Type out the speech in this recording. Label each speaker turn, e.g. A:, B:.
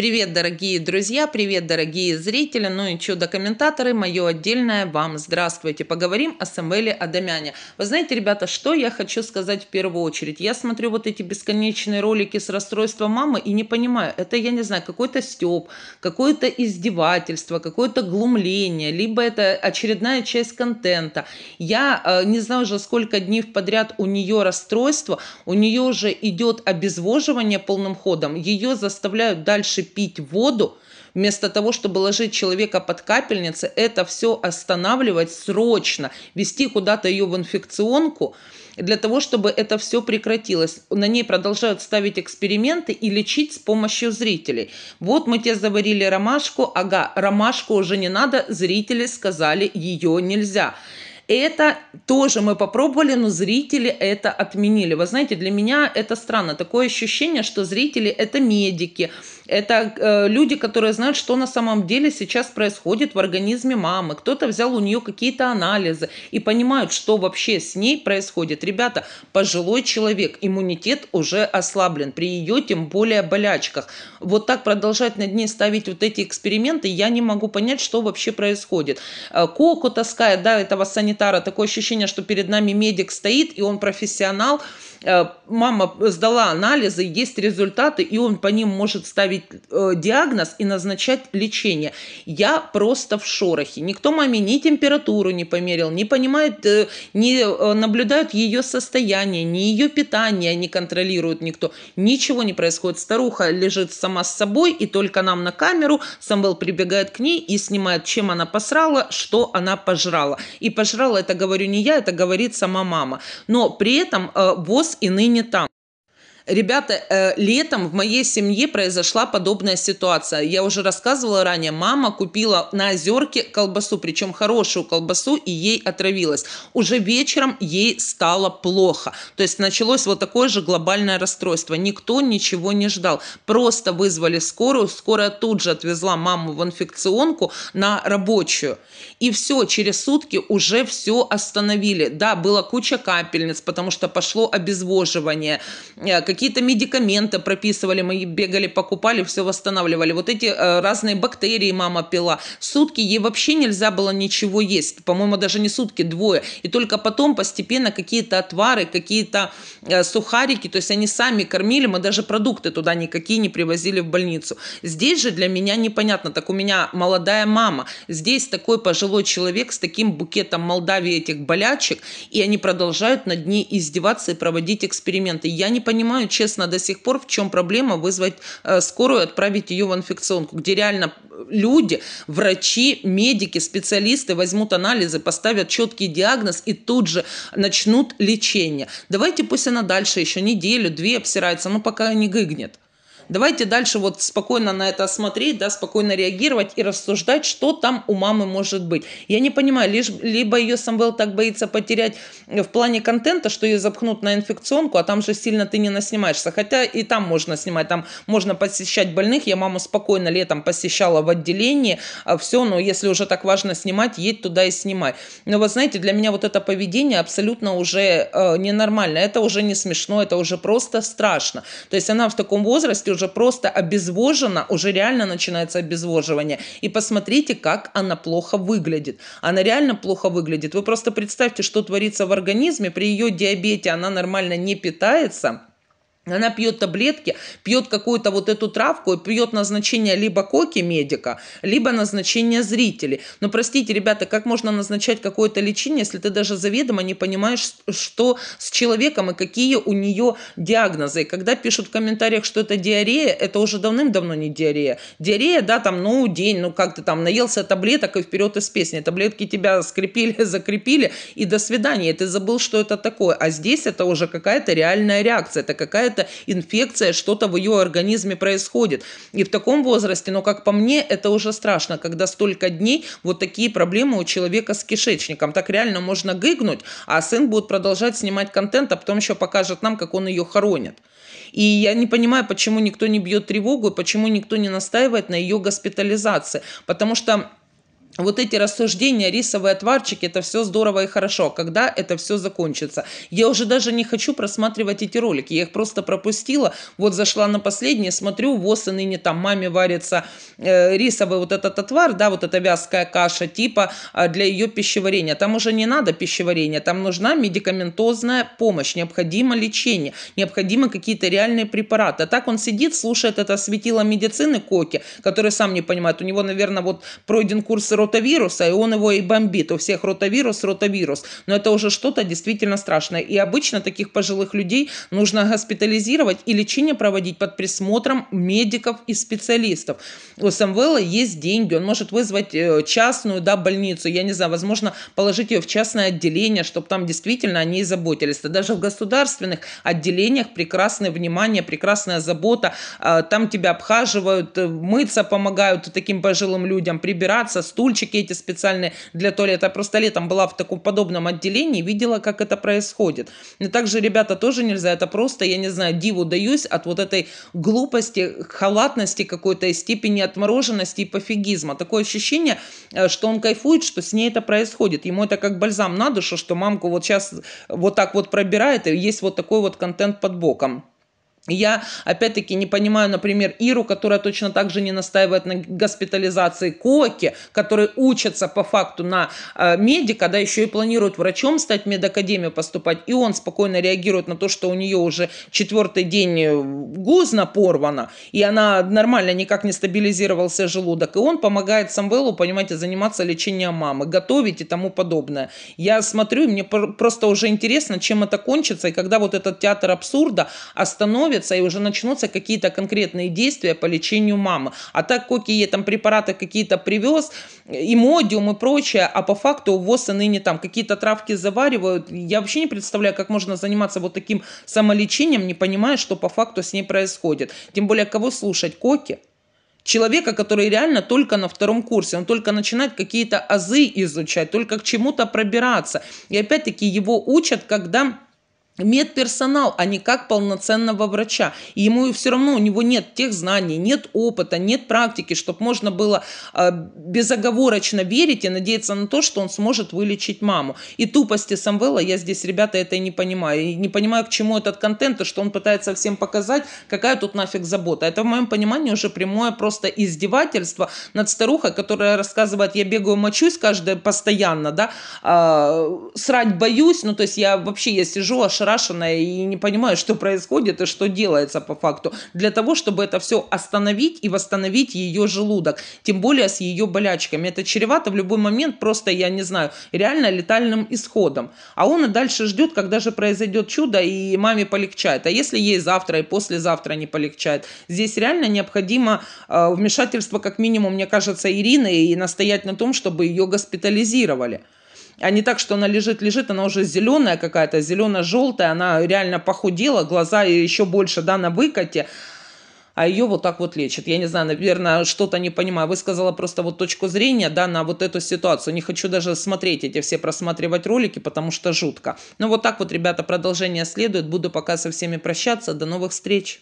A: Привет, дорогие друзья, привет, дорогие зрители, ну и чудо-комментаторы, мое отдельное вам здравствуйте. Поговорим о Самвеле Адамяне. Вы знаете, ребята, что я хочу сказать в первую очередь? Я смотрю вот эти бесконечные ролики с расстройством мамы и не понимаю, это, я не знаю, какой-то стёб, какое-то издевательство, какое-то глумление, либо это очередная часть контента. Я э, не знаю уже, сколько дней подряд у нее расстройство, у нее уже идет обезвоживание полным ходом, ее заставляют дальше пить воду, вместо того, чтобы ложить человека под капельницы, это все останавливать срочно, вести куда-то ее в инфекционку, для того, чтобы это все прекратилось. На ней продолжают ставить эксперименты и лечить с помощью зрителей. Вот мы тебе заварили ромашку, ага, ромашку уже не надо, зрители сказали, ее нельзя. Это тоже мы попробовали, но зрители это отменили. Вы знаете, для меня это странно. Такое ощущение, что зрители это медики, это э, люди, которые знают, что на самом деле сейчас происходит в организме мамы. Кто-то взял у нее какие-то анализы и понимают, что вообще с ней происходит. Ребята, пожилой человек, иммунитет уже ослаблен. При ее тем более болячках. Вот так продолжать на дни ставить вот эти эксперименты, я не могу понять, что вообще происходит. Э, коку таскает, да, этого санитара, такое ощущение, что перед нами медик стоит, и он профессионал. Э, мама сдала анализы, есть результаты, и он по ним может ставить ставить э, диагноз и назначать лечение. Я просто в шорохе. Никто маме ни температуру не померил, не понимает, э, не э, наблюдают ее состояние, ни ее питание не контролирует никто. Ничего не происходит. Старуха лежит сама с собой, и только нам на камеру Самвел прибегает к ней и снимает, чем она посрала, что она пожрала. И пожрала, это говорю не я, это говорит сама мама. Но при этом э, ВОЗ и ныне там. Ребята, э, летом в моей семье произошла подобная ситуация. Я уже рассказывала ранее, мама купила на озерке колбасу, причем хорошую колбасу, и ей отравилась. Уже вечером ей стало плохо. То есть началось вот такое же глобальное расстройство. Никто ничего не ждал. Просто вызвали скорую. Скорая тут же отвезла маму в инфекционку на рабочую. И все, через сутки уже все остановили. Да, была куча капельниц, потому что пошло обезвоживание, какие э, какие-то медикаменты прописывали, мы бегали, покупали, все восстанавливали. Вот эти э, разные бактерии мама пила. Сутки ей вообще нельзя было ничего есть. По-моему, даже не сутки, двое. И только потом постепенно какие-то отвары, какие-то э, сухарики, то есть они сами кормили, мы даже продукты туда никакие не привозили в больницу. Здесь же для меня непонятно, так у меня молодая мама, здесь такой пожилой человек с таким букетом Молдавии этих болячек, и они продолжают над ней издеваться и проводить эксперименты. Я не понимаю, честно до сих пор, в чем проблема вызвать э, скорую, отправить ее в инфекционку, где реально э, люди, врачи, медики, специалисты возьмут анализы, поставят четкий диагноз и тут же начнут лечение. Давайте пусть она дальше еще неделю, две обсирается, но пока не гыгнет. Давайте дальше вот спокойно на это смотреть, да, спокойно реагировать и рассуждать, что там у мамы может быть. Я не понимаю, лишь, либо ее Самвел так боится потерять в плане контента, что ее запхнут на инфекционку, а там же сильно ты не наснимаешься. Хотя и там можно снимать, там можно посещать больных. Я маму спокойно летом посещала в отделении, а все, но если уже так важно снимать, едь туда и снимай. Но вы знаете, для меня вот это поведение абсолютно уже э, ненормально. Это уже не смешно, это уже просто страшно. То есть она в таком возрасте уже уже просто обезвожена, уже реально начинается обезвоживание. И посмотрите, как она плохо выглядит. Она реально плохо выглядит. Вы просто представьте, что творится в организме при ее диабете, она нормально не питается – она пьет таблетки, пьет какую-то вот эту травку, пьет назначение либо коки медика, либо назначение зрителей. Но простите, ребята, как можно назначать какое-то лечение, если ты даже заведомо не понимаешь, что с человеком и какие у нее диагнозы. И когда пишут в комментариях, что это диарея, это уже давным-давно не диарея. Диарея, да, там, ну, день, ну, как ты там, наелся таблеток и вперед из песни. Таблетки тебя скрепили, закрепили, и до свидания. И ты забыл, что это такое. А здесь это уже какая-то реальная реакция, это какая какая-то инфекция, что-то в ее организме происходит. И в таком возрасте, но как по мне, это уже страшно, когда столько дней вот такие проблемы у человека с кишечником. Так реально можно гыгнуть, а сын будет продолжать снимать контент, а потом еще покажет нам, как он ее хоронит. И я не понимаю, почему никто не бьет тревогу, почему никто не настаивает на ее госпитализации. Потому что вот эти рассуждения, рисовые отварчики, это все здорово и хорошо. Когда это все закончится? Я уже даже не хочу просматривать эти ролики. Я их просто пропустила. Вот зашла на последний, смотрю, ВОЗ и ныне там маме варится э, рисовый вот этот отвар, да, вот эта вязкая каша, типа э, для ее пищеварения. Там уже не надо пищеварения, там нужна медикаментозная помощь, необходимо лечение, необходимы какие-то реальные препараты. А так он сидит, слушает это светило медицины Коки, который сам не понимает. У него, наверное, вот пройден курс ротавируса, и он его и бомбит. У всех ротавирус, ротавирус. Но это уже что-то действительно страшное. И обычно таких пожилых людей нужно госпитализировать и лечение проводить под присмотром медиков и специалистов. У Самвела есть деньги, он может вызвать э, частную да, больницу, я не знаю, возможно, положить ее в частное отделение, чтобы там действительно они и заботились. даже в государственных отделениях прекрасное внимание, прекрасная забота. А, там тебя обхаживают, э, мыться помогают таким пожилым людям, прибираться, стулья стульчики эти специальные для туалета. Я просто летом была в таком подобном отделении, видела, как это происходит. И также, ребята, тоже нельзя, это просто, я не знаю, диву даюсь от вот этой глупости, халатности какой-то и степени отмороженности и пофигизма. Такое ощущение, э, что он кайфует, что с ней это происходит. Ему это как бальзам на душу, что мамку вот сейчас вот так вот пробирает, и есть вот такой вот контент под боком. Я, опять-таки, не понимаю, например, Иру, которая точно так же не настаивает на госпитализации Коки, который учится по факту на э, медика, да, еще и планирует врачом стать, в медакадемию поступать, и он спокойно реагирует на то, что у нее уже четвертый день э, гузна порвана, и она нормально никак не стабилизировался желудок, и он помогает Самвелу, понимаете, заниматься лечением мамы, готовить и тому подобное. Я смотрю, мне просто уже интересно, чем это кончится, и когда вот этот театр абсурда остановится, остановятся и уже начнутся какие-то конкретные действия по лечению мамы. А так Коки ей там препараты какие-то привез, имодиум и прочее, а по факту ВОЗ и ныне там какие-то травки заваривают. Я вообще не представляю, как можно заниматься вот таким самолечением, не понимая, что по факту с ней происходит. Тем более, кого слушать? Коки? Человека, который реально только на втором курсе, он только начинает какие-то азы изучать, только к чему-то пробираться. И опять-таки его учат, когда медперсонал, а не как полноценного врача. И ему все равно, у него нет тех знаний, нет опыта, нет практики, чтобы можно было а, безоговорочно верить и надеяться на то, что он сможет вылечить маму. И тупости Самвела я здесь, ребята, это и не понимаю. И не понимаю, к чему этот контент, и что он пытается всем показать, какая тут нафиг забота. Это, в моем понимании, уже прямое просто издевательство над старухой, которая рассказывает, я бегаю, мочусь каждое постоянно, да, а, срать боюсь, ну, то есть я вообще, я сижу, ошарашена, ошарашенная и не понимаю, что происходит и что делается по факту, для того, чтобы это все остановить и восстановить ее желудок, тем более с ее болячками. Это чревато в любой момент просто, я не знаю, реально летальным исходом. А он и дальше ждет, когда же произойдет чудо и маме полегчает. А если ей завтра и послезавтра не полегчает? Здесь реально необходимо э, вмешательство, как минимум, мне кажется, Ирины и настоять на том, чтобы ее госпитализировали а не так, что она лежит, лежит, она уже зеленая какая-то, зелено-желтая, она реально похудела, глаза еще больше, да, на выкате, а ее вот так вот лечат. Я не знаю, наверное, что-то не понимаю. Высказала просто вот точку зрения, да, на вот эту ситуацию. Не хочу даже смотреть эти все, просматривать ролики, потому что жутко. Ну вот так вот, ребята, продолжение следует. Буду пока со всеми прощаться. До новых встреч!